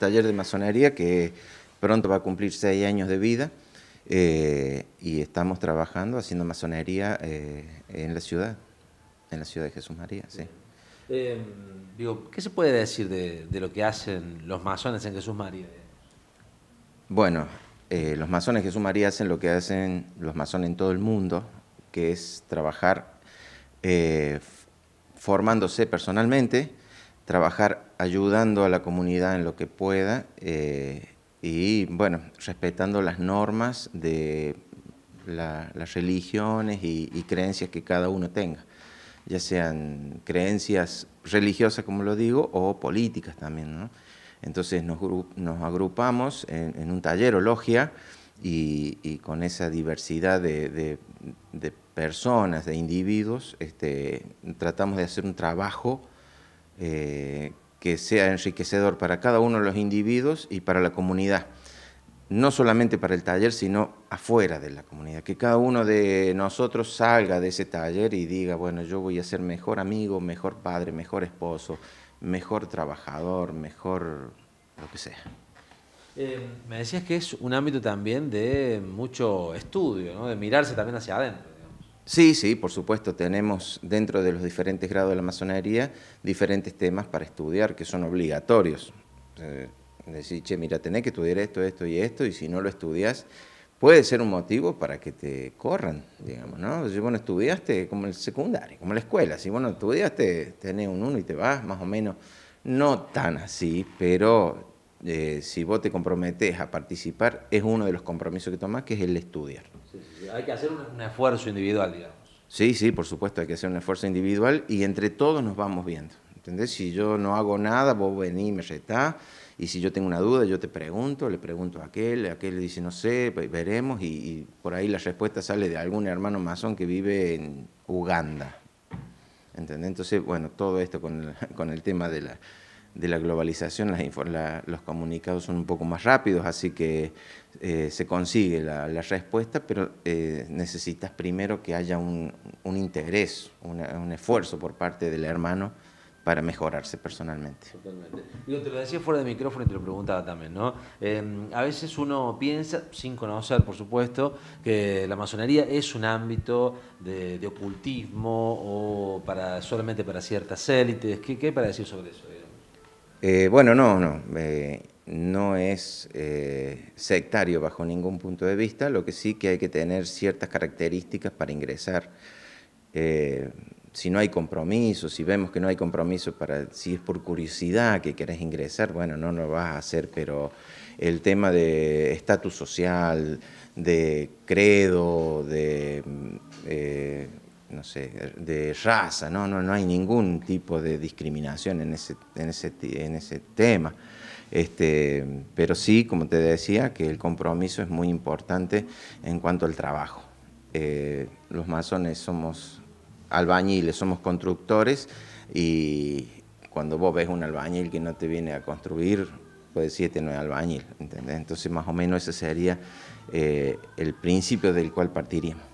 taller de masonería que pronto va a cumplir seis años de vida eh, y estamos trabajando haciendo masonería eh, en la ciudad, en la ciudad de Jesús María, sí. Em, digo, ¿qué se puede decir de, de, lo que hacen los masones en Jesús María? Bueno, eh, los masones Jesús María hacen lo que hacen los masones en todo el mundo, que es trabajar formándose personalmente, trabajar ayudando a la comunidad en lo que pueda eh, y, bueno, respetando las normas de las religiones y, creencias que cada uno tenga, ya sean creencias religiosas, como lo digo, o políticas también, Entonces nos, nos agrupamos en, un taller o logia y, con esa diversidad de, de personas, de individuos, este, tratamos de hacer un trabajo eh, que sea enriquecedor para cada uno de los individuos y para la comunidad. No solamente para el taller, sino afuera de la comunidad. Que cada uno de nosotros salga de ese taller y diga, bueno, yo voy a ser mejor amigo, mejor padre, mejor esposo, mejor trabajador, mejor lo que sea. Eh, me decías que es un ámbito también de mucho estudio, de mirarse también hacia adentro. Sí, sí, por supuesto, tenemos dentro de los diferentes grados de la masonería diferentes temas para estudiar que son obligatorios. Eh, decir, che, mira, tenés que estudiar esto, esto y esto, y si no lo estudias, puede ser un motivo para que te corran, digamos, ¿no? Si bueno estudiaste, como el secundario, como la escuela, si bueno estudiaste, tenés un uno y te vas, más o menos. No tan así, pero eh, si vos te comprometes a participar, es uno de los compromisos que tomás, que es el estudiar. Sí, sí, Hay que hacer un, esfuerzo individual, digamos. Sí, sí, por supuesto, hay que hacer un esfuerzo individual y entre todos nos vamos viendo. Si yo no hago nada, vos venís me retás, y si yo tengo una duda, yo te pregunto, le pregunto a aquel, aquel le dice, no sé, veremos, y, por ahí la respuesta sale de algún hermano masón que vive en Uganda. Entonces, bueno, todo esto con el tema de la de la globalización, los comunicados son un poco más rápidos, así que eh, se consigue la, la respuesta, pero eh, necesitas primero que haya un, interés, un esfuerzo por parte del hermano para mejorarse personalmente. Totalmente. te lo decía fuera de micrófono y te lo preguntaba también, ¿no? Em, a veces uno piensa, sin conocer, por supuesto, que la masonería es un ámbito de, ocultismo o para solamente para ciertas élites. ¿Qué, ¿Qué, hay para decir sobre eso? Eh, bueno, no, no. Eh, no es eh, sectario bajo ningún punto de vista, lo que sí que hay que tener ciertas características para ingresar. si no hay compromiso, si vemos que no hay compromiso para, si es por curiosidad que querés ingresar, bueno, no lo vas a hacer, pero el tema de estatus social, de credo, de no sé, de raza, no, no, no hay ningún tipo de discriminación en ese, ese, en ese tema. Este, pero sí, como te decía, que el compromiso es muy importante en cuanto al trabajo. Eh, los masones somos albañiles, somos constructores y cuando vos ves un albañil que no te viene a construir, pues siete no es albañil, Entonces más o menos ese sería eh, el principio del cual partiríamos.